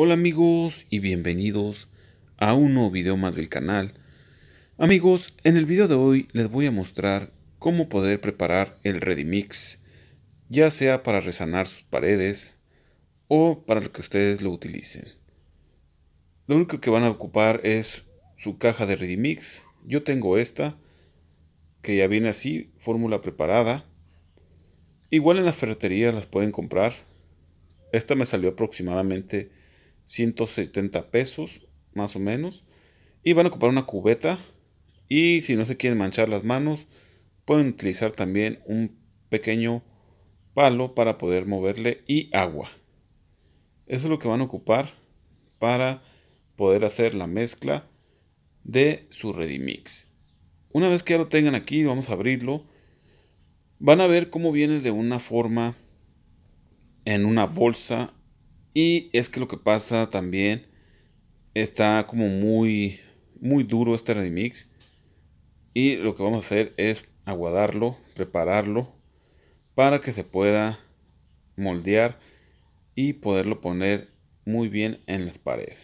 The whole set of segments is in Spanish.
Hola amigos y bienvenidos a un nuevo video más del canal. Amigos, en el video de hoy les voy a mostrar cómo poder preparar el Ready Mix, ya sea para resanar sus paredes o para lo que ustedes lo utilicen. Lo único que van a ocupar es su caja de Ready Mix. Yo tengo esta, que ya viene así, fórmula preparada. Igual en las ferreterías las pueden comprar. Esta me salió aproximadamente 170 pesos, más o menos. Y van a ocupar una cubeta. Y si no se quieren manchar las manos, pueden utilizar también un pequeño palo para poder moverle y agua. Eso es lo que van a ocupar para poder hacer la mezcla de su Mix Una vez que ya lo tengan aquí, vamos a abrirlo. Van a ver cómo viene de una forma en una bolsa y es que lo que pasa también está como muy, muy duro este remix. Y lo que vamos a hacer es aguadarlo, prepararlo para que se pueda moldear y poderlo poner muy bien en las paredes.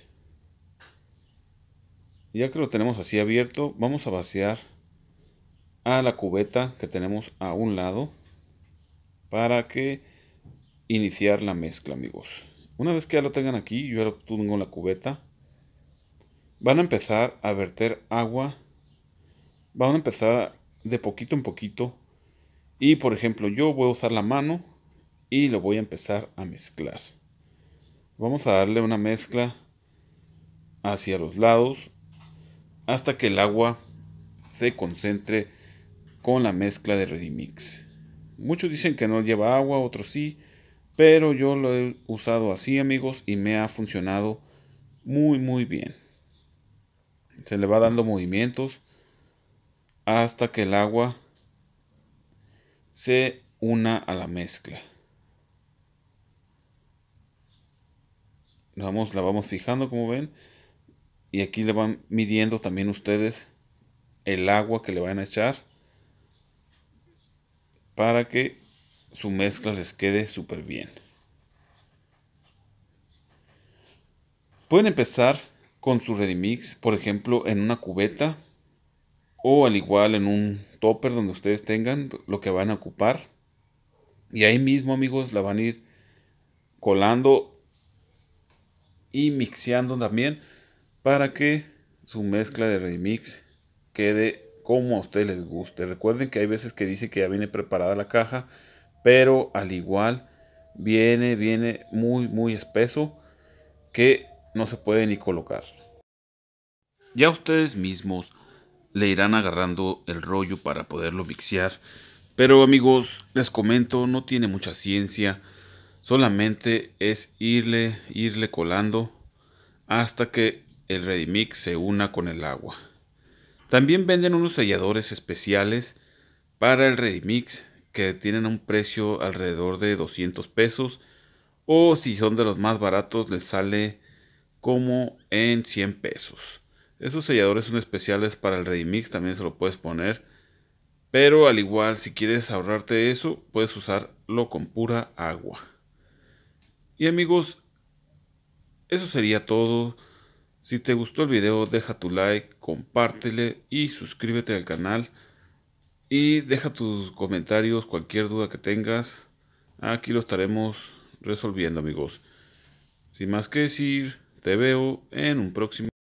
Ya que lo tenemos así abierto, vamos a vaciar a la cubeta que tenemos a un lado para que iniciar la mezcla amigos. Una vez que ya lo tengan aquí, yo ya lo tengo en la cubeta, van a empezar a verter agua, van a empezar de poquito en poquito y por ejemplo yo voy a usar la mano y lo voy a empezar a mezclar. Vamos a darle una mezcla hacia los lados hasta que el agua se concentre con la mezcla de Mix. Muchos dicen que no lleva agua, otros sí. Pero yo lo he usado así amigos y me ha funcionado muy muy bien. Se le va dando movimientos hasta que el agua se una a la mezcla. Vamos, la vamos fijando como ven. Y aquí le van midiendo también ustedes el agua que le van a echar para que su mezcla les quede súper bien. Pueden empezar con su ready mix, por ejemplo, en una cubeta o al igual en un topper donde ustedes tengan lo que van a ocupar. Y ahí mismo, amigos, la van a ir colando y mixeando también para que su mezcla de mix quede como a ustedes les guste. Recuerden que hay veces que dice que ya viene preparada la caja pero al igual viene, viene muy, muy espeso que no se puede ni colocar. Ya ustedes mismos le irán agarrando el rollo para poderlo mixear, pero amigos, les comento, no tiene mucha ciencia, solamente es irle, irle colando hasta que el ready mix se una con el agua. También venden unos selladores especiales para el ready mix que tienen un precio alrededor de 200 pesos o si son de los más baratos les sale como en 100 pesos. Esos selladores son especiales para el remix. también se lo puedes poner. Pero al igual, si quieres ahorrarte eso, puedes usarlo con pura agua. Y amigos, eso sería todo. Si te gustó el video, deja tu like, compártele y suscríbete al canal. Y deja tus comentarios, cualquier duda que tengas. Aquí lo estaremos resolviendo, amigos. Sin más que decir, te veo en un próximo.